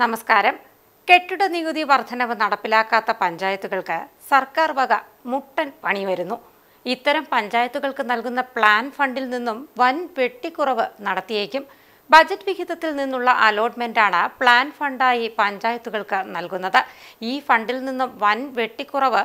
നമസ്കാരം കെട്ടിട നികുതി വർധനവ് നടപ്പിലാക്കാത്ത പഞ്ചായത്തുകൾക്ക് സർക്കാർ വക മുട്ടൻ പണി വരുന്നു ഇത്തരം പഞ്ചായത്തുകൾക്ക് നൽകുന്ന പ്ലാൻ ഫണ്ടിൽ നിന്നും വൻ വെട്ടിക്കുറവ് നടത്തിയേക്കും ബജറ്റ് വിഹിതത്തിൽ നിന്നുള്ള അലോട്ട്മെന്റാണ് പ്ലാൻ ഫണ്ടായി പഞ്ചായത്തുകൾക്ക് നൽകുന്നത് ഈ ഫണ്ടിൽ നിന്നും വൻ വെട്ടിക്കുറവ്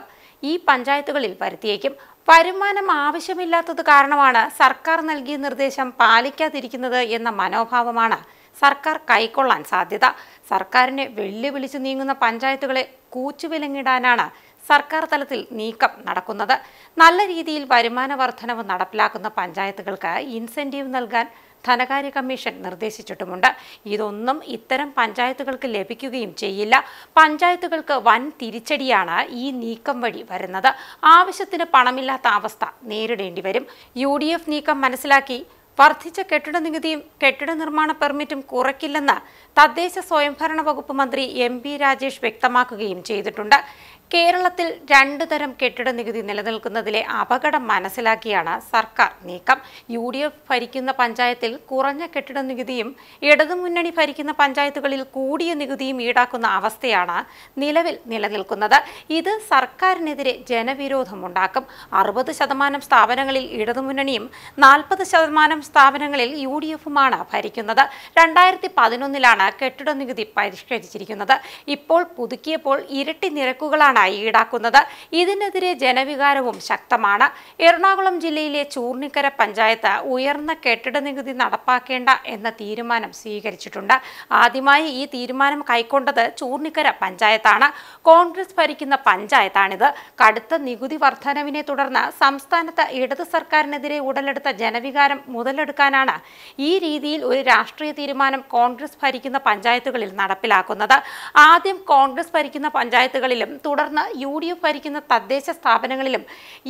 ഈ പഞ്ചായത്തുകളിൽ വരുത്തിയേക്കും വരുമാനം ആവശ്യമില്ലാത്തത് കാരണമാണ് സർക്കാർ നൽകിയ നിർദ്ദേശം പാലിക്കാതിരിക്കുന്നത് എന്ന മനോഭാവമാണ് സർക്കാർ കൈക്കൊള്ളാൻ സാധ്യത സർക്കാരിനെ വെല്ലുവിളിച്ചു നീങ്ങുന്ന പഞ്ചായത്തുകളെ കൂച്ചുവിലങ്ങിടാനാണ് സർക്കാർ തലത്തിൽ നീക്കം നടക്കുന്നത് നല്ല രീതിയിൽ വരുമാന വർധനവ് നടപ്പിലാക്കുന്ന പഞ്ചായത്തുകൾക്ക് ഇൻസെൻറ്റീവ് നൽകാൻ ധനകാര്യ കമ്മീഷൻ നിർദ്ദേശിച്ചിട്ടുമുണ്ട് ഇതൊന്നും ഇത്തരം പഞ്ചായത്തുകൾക്ക് ലഭിക്കുകയും ചെയ്യില്ല പഞ്ചായത്തുകൾക്ക് വൻ തിരിച്ചടിയാണ് ഈ നീക്കം വഴി വരുന്നത് ആവശ്യത്തിന് പണമില്ലാത്ത അവസ്ഥ നേരിടേണ്ടി വരും യു നീക്കം മനസ്സിലാക്കി വർദ്ധിച്ച കെട്ടിട നികുതിയും കെട്ടിട നിർമ്മാണ പെർമിറ്റും കുറയ്ക്കില്ലെന്ന് തദ്ദേശ സ്വയംഭരണ വകുപ്പ് മന്ത്രി എം പി രാജേഷ് വ്യക്തമാക്കുകയും ചെയ്തിട്ടുണ്ട് കേരളത്തിൽ രണ്ടു തരം കെട്ടിട നികുതി നിലനിൽക്കുന്നതിലെ അപകടം മനസ്സിലാക്കിയാണ് സർക്കാർ നീക്കം യു ഡി എഫ് ഭരിക്കുന്ന പഞ്ചായത്തിൽ കുറഞ്ഞ കെട്ടിട നികുതിയും ഇടതുമുന്നണി ഭരിക്കുന്ന പഞ്ചായത്തുകളിൽ കൂടിയ നികുതിയും ഈടാക്കുന്ന അവസ്ഥയാണ് നിലവിൽ നിലനിൽക്കുന്നത് ഇത് സർക്കാരിനെതിരെ ജനവിരോധമുണ്ടാക്കും അറുപത് ശതമാനം സ്ഥാപനങ്ങളിൽ ഇടതുമുന്നണിയും നാൽപ്പത് ശതമാനം സ്ഥാപനങ്ങളിൽ യു ഡി എഫുമാണ് ഭരിക്കുന്നത് രണ്ടായിരത്തി പതിനൊന്നിലാണ് നിരക്കിലാണ് കെട്ടിട നികുതി പരിഷ്കരിച്ചിരിക്കുന്നത് ഇപ്പോൾ പുതുക്കിയപ്പോൾ ഇരട്ടി നിരക്കുകളാണ് ഈടാക്കുന്നത് ഇതിനെതിരെ ജനവികാരവും ശക്തമാണ് എറണാകുളം ജില്ലയിലെ ചൂർണിക്കര പഞ്ചായത്ത് ഉയർന്ന കെട്ടിട നികുതി നടപ്പാക്കേണ്ട എന്ന തീരുമാനം സ്വീകരിച്ചിട്ടുണ്ട് ആദ്യമായി ഈ തീരുമാനം കൈക്കൊണ്ടത് ചൂർണിക്കര പഞ്ചായത്താണ് കോൺഗ്രസ് ഭരിക്കുന്ന പഞ്ചായത്താണിത് കടുത്ത നികുതി വർധനവിനെ തുടർന്ന് സംസ്ഥാനത്ത് ഇടത് സർക്കാരിനെതിരെ ഉടലെടുത്ത ജനവികാരം മുതലെടുക്കാനാണ് ഈ രീതിയിൽ ഒരു രാഷ്ട്രീയ തീരുമാനം കോൺഗ്രസ് ഭരിക്കുന്ന ഭരിക്കുന്ന പഞ്ചായത്തുകളിൽ നടപ്പിലാക്കുന്നത് ആദ്യം കോൺഗ്രസ് ഭരിക്കുന്ന പഞ്ചായത്തുകളിലും തുടർന്ന് യു ഡി എഫ് ഭരിക്കുന്ന തദ്ദേശ സ്ഥാപനങ്ങളിലും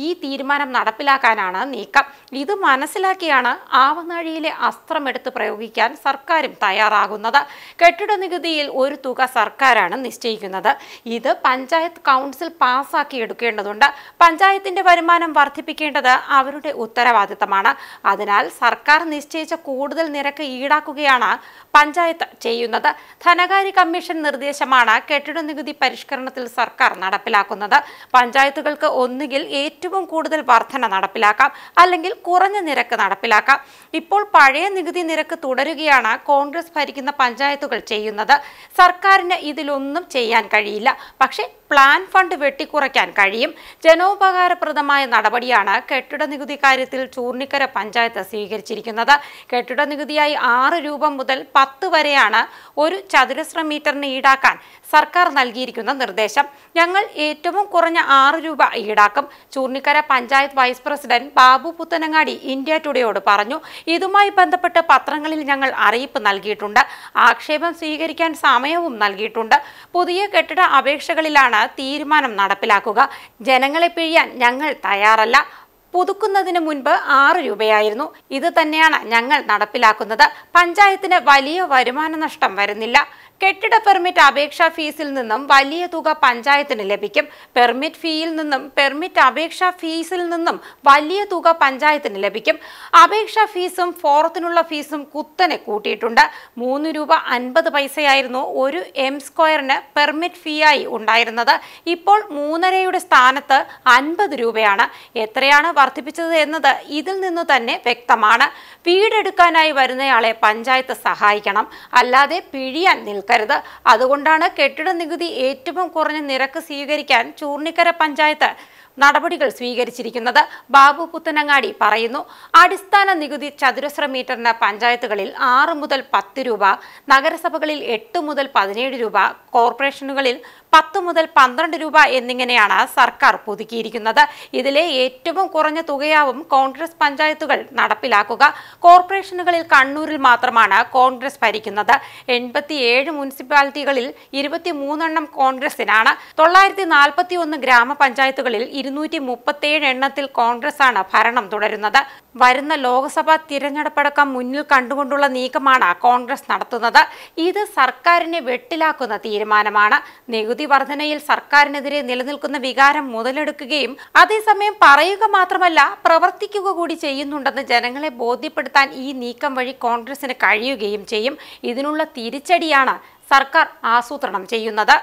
ഈ തീരുമാനം നടപ്പിലാക്കാനാണ് നീക്കം ഇത് മനസ്സിലാക്കിയാണ് ആവനാഴിയിലെ അസ്ത്രമെടുത്ത് പ്രയോഗിക്കാൻ സർക്കാരും തയ്യാറാകുന്നത് കെട്ടിട നികുതിയിൽ ഒരു തുക സർക്കാരാണ് നിശ്ചയിക്കുന്നത് ഇത് പഞ്ചായത്ത് കൗൺസിൽ പാസ്സാക്കി എടുക്കേണ്ടതുണ്ട് പഞ്ചായത്തിന്റെ വരുമാനം വർദ്ധിപ്പിക്കേണ്ടത് അവരുടെ ഉത്തരവാദിത്തമാണ് അതിനാൽ സർക്കാർ നിശ്ചയിച്ച കൂടുതൽ നിരക്ക് ഈടാക്കുകയാണ് പഞ്ചായത്ത് ചെയ്യുന്നത് ചെയ്യുന്നത് ധനകാര്യ കമ്മീഷൻ നിർദ്ദേശമാണ് കെട്ടിട നികുതി പരിഷ്കരണത്തിൽ സർക്കാർ നടപ്പിലാക്കുന്നത് പഞ്ചായത്തുകൾക്ക് ഒന്നുകിൽ ഏറ്റവും കൂടുതൽ വർധന നടപ്പിലാക്കാം അല്ലെങ്കിൽ കുറഞ്ഞ നിരക്ക് നടപ്പിലാക്കാം ഇപ്പോൾ പഴയ നികുതി നിരക്ക് തുടരുകയാണ് കോൺഗ്രസ് ഭരിക്കുന്ന പഞ്ചായത്തുകൾ ചെയ്യുന്നത് സർക്കാരിന് ഇതിലൊന്നും ചെയ്യാൻ കഴിയില്ല പക്ഷേ പ്ലാൻ ഫണ്ട് വെട്ടിക്കുറയ്ക്കാൻ കഴിയും ജനോപകാരപ്രദമായ നടപടിയാണ് കെട്ടിട നികുതി കാര്യത്തിൽ ചൂർണിക്കര പഞ്ചായത്ത് സ്വീകരിച്ചിരിക്കുന്നത് കെട്ടിട നികുതിയായി ആറ് രൂപ മുതൽ പത്ത് വരെയാണ് ഒരു ചതുരശ്ര മീറ്ററിന് ഈടാക്കാൻ സർക്കാർ നൽകിയിരിക്കുന്ന നിർദ്ദേശം ഞങ്ങൾ ഏറ്റവും കുറഞ്ഞ ആറ് രൂപ ഈടാക്കും Choornikkara panchayat vice president Babu Puthanangadi India ടുഡേയോട് പറഞ്ഞു ഇതുമായി ബന്ധപ്പെട്ട് പത്രങ്ങളിൽ ഞങ്ങൾ അറിയിപ്പ് നൽകിയിട്ടുണ്ട് ആക്ഷേപം സ്വീകരിക്കാൻ സമയവും നൽകിയിട്ടുണ്ട് പുതിയ കെട്ടിട അപേക്ഷകളിലാണ് തീരുമാനം നടപ്പിലാക്കുക ജനങ്ങളെ പിഴിയാൻ ഞങ്ങൾ തയ്യാറല്ല പുതുക്കുന്നതിന് മുൻപ് ആറ് രൂപയായിരുന്നു ഇത് തന്നെയാണ് ഞങ്ങൾ നടപ്പിലാക്കുന്നത് പഞ്ചായത്തിന് വലിയ വരുമാന നഷ്ടം വരുന്നില്ല കെട്ടിട പെർമിറ്റ് അപേക്ഷാ ഫീസിൽ നിന്നും വലിയ തുക പഞ്ചായത്തിന് ലഭിക്കും പെർമിറ്റ് ഫീയിൽ നിന്നും പെർമിറ്റ് അപേക്ഷാ ഫീസിൽ നിന്നും വലിയ തുക പഞ്ചായത്തിന് ലഭിക്കും അപേക്ഷാ ഫീസും ഫോറത്തിനുള്ള ഫീസും കുത്തനെ കൂട്ടിയിട്ടുണ്ട് മൂന്ന് രൂപ അൻപത് പൈസയായിരുന്നു ഒരു എം സ്ക്വയറിന് പെർമിറ്റ് ഫീയായി ഉണ്ടായിരുന്നത് ഇപ്പോൾ മൂന്നരയുടെ സ്ഥാനത്ത് അൻപത് രൂപയാണ് എത്രയാണ് വർദ്ധിപ്പിച്ചത് എന്നത് ഇതിൽ നിന്ന് തന്നെ വ്യക്തമാണ് വീടെടുക്കാനായി വരുന്നയാളെ പഞ്ചായത്ത് സഹായിക്കണം അല്ലാതെ പിഴിയാൻ നിൽക്കും കരുത് അതുകൊണ്ടാണ് കെട്ടിട നികുതി ഏറ്റവും കുറഞ്ഞ നിരക്ക് സ്വീകരിക്കാൻ ചൂർണിക്കര പഞ്ചായത്ത് നടപടികൾ സ്വീകരിച്ചിരിക്കുന്നത് ബാബു പുത്തനങ്ങാടി പറയുന്നു അടിസ്ഥാന നികുതി ചതുരശ്ര മീറ്ററിന് പഞ്ചായത്തുകളിൽ ആറ് മുതൽ പത്ത് രൂപ നഗരസഭകളിൽ എട്ട് മുതൽ പതിനേഴ് രൂപ കോർപ്പറേഷനുകളിൽ പത്ത് മുതൽ പന്ത്രണ്ട് രൂപ എന്നിങ്ങനെയാണ് സർക്കാർ പുതുക്കിയിരിക്കുന്നത് ഇതിലെ ഏറ്റവും കുറഞ്ഞ തുകയാവും കോൺഗ്രസ് പഞ്ചായത്തുകൾ നടപ്പിലാക്കുക കോർപ്പറേഷനുകളിൽ കണ്ണൂരിൽ മാത്രമാണ് കോൺഗ്രസ് ഭരിക്കുന്നത് എൺപത്തിയേഴ് മുനിസിപ്പാലിറ്റികളിൽ മൂന്നെണ്ണം കോൺഗ്രസിനാണ് തൊള്ളായിരത്തി ഒന്ന് ഗ്രാമപഞ്ചായത്തുകളിൽ ഇരുന്നൂറ്റി മുപ്പത്തിയേഴ് എണ്ണത്തിൽ കോൺഗ്രസാണ് ഭരണം തുടരുന്നത് വരുന്ന ലോക്സഭാ തിരഞ്ഞെടുപ്പടക്കം മുന്നിൽ കണ്ടുകൊണ്ടുള്ള നീക്കമാണ് കോൺഗ്രസ് നടത്തുന്നത് ഇത് സർക്കാരിനെ വെട്ടിലാക്കുന്ന തീരുമാനമാണ് നികുതി വർധനയിൽ സർക്കാരിനെതിരെ നിലനിൽക്കുന്ന വികാരം മുതലെടുക്കുകയും അതേസമയം പറയുക മാത്രമല്ല പ്രവർത്തിക്കുക കൂടി ചെയ്യുന്നുണ്ടെന്ന് ജനങ്ങളെ ബോധ്യപ്പെടുത്താൻ ഈ നീക്കം വഴി കോൺഗ്രസിന് കഴിയുകയും ചെയ്യും ഇതിനുള്ള തിരിച്ചടിയാണ് സർക്കാർ ആസൂത്രണം ചെയ്യുന്നത്